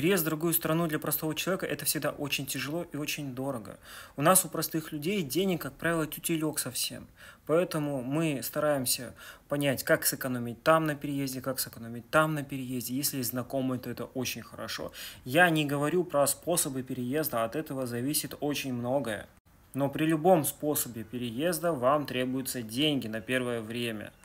Переезд в другую страну для простого человека – это всегда очень тяжело и очень дорого. У нас, у простых людей, денег, как правило, тютелек совсем. Поэтому мы стараемся понять, как сэкономить там на переезде, как сэкономить там на переезде. Если есть знакомые, то это очень хорошо. Я не говорю про способы переезда, от этого зависит очень многое. Но при любом способе переезда вам требуются деньги на первое время –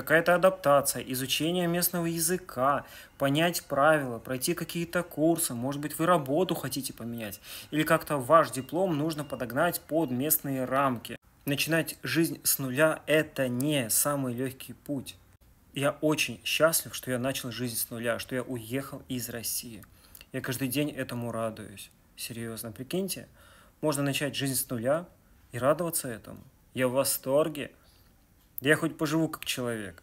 какая-то адаптация, изучение местного языка, понять правила, пройти какие-то курсы, может быть, вы работу хотите поменять, или как-то ваш диплом нужно подогнать под местные рамки. Начинать жизнь с нуля – это не самый легкий путь. Я очень счастлив, что я начал жизнь с нуля, что я уехал из России. Я каждый день этому радуюсь. Серьезно, прикиньте, можно начать жизнь с нуля и радоваться этому. Я в восторге. Да я хоть поживу как человек.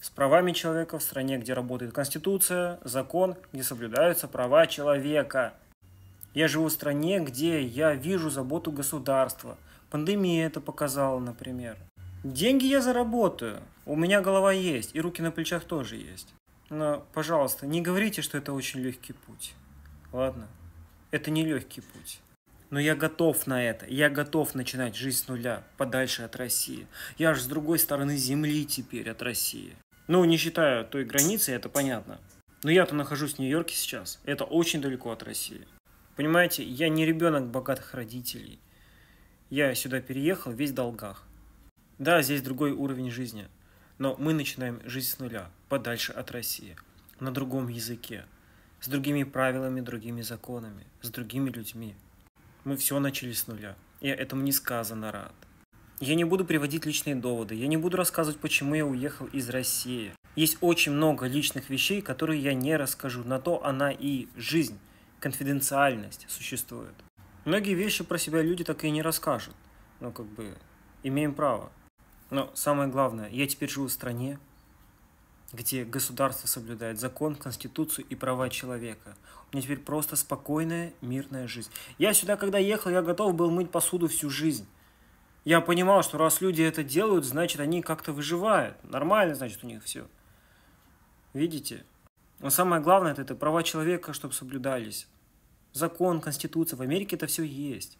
С правами человека в стране, где работает конституция, закон, где соблюдаются права человека. Я живу в стране, где я вижу заботу государства. Пандемия это показала, например. Деньги я заработаю. У меня голова есть, и руки на плечах тоже есть. Но, пожалуйста, не говорите, что это очень легкий путь. Ладно, это не легкий путь. Но я готов на это. Я готов начинать жизнь с нуля, подальше от России. Я аж с другой стороны земли теперь от России. Ну, не считая той границы, это понятно. Но я-то нахожусь в Нью-Йорке сейчас. Это очень далеко от России. Понимаете, я не ребенок богатых родителей. Я сюда переехал весь в долгах. Да, здесь другой уровень жизни. Но мы начинаем жизнь с нуля, подальше от России. На другом языке. С другими правилами, другими законами. С другими людьми. Мы все начали с нуля. Я этому несказанно рад. Я не буду приводить личные доводы, я не буду рассказывать, почему я уехал из России. Есть очень много личных вещей, которые я не расскажу, на то она и жизнь, конфиденциальность существует. Многие вещи про себя люди так и не расскажут, но ну, как бы имеем право. Но самое главное, я теперь живу в стране, где государство соблюдает закон, конституцию и права человека. У меня теперь просто спокойная, мирная жизнь. Я сюда, когда ехал, я готов был мыть посуду всю жизнь. Я понимал, что раз люди это делают, значит, они как-то выживают. Нормально, значит, у них все. Видите? Но самое главное, это, это права человека, чтобы соблюдались. Закон, конституция. В Америке это все есть.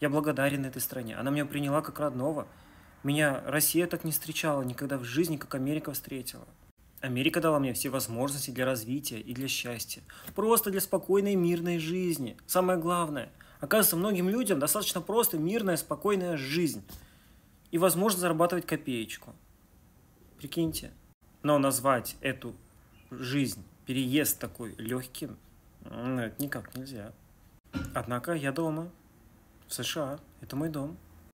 Я благодарен этой стране. Она меня приняла как родного. Меня Россия так не встречала никогда в жизни, как Америка встретила. Америка дала мне все возможности для развития и для счастья. Просто для спокойной мирной жизни. Самое главное. Оказывается, многим людям достаточно просто мирная, спокойная жизнь. И возможно зарабатывать копеечку. Прикиньте. Но назвать эту жизнь, переезд такой легким, ну, это никак нельзя. Однако я дома. В США. Это мой дом.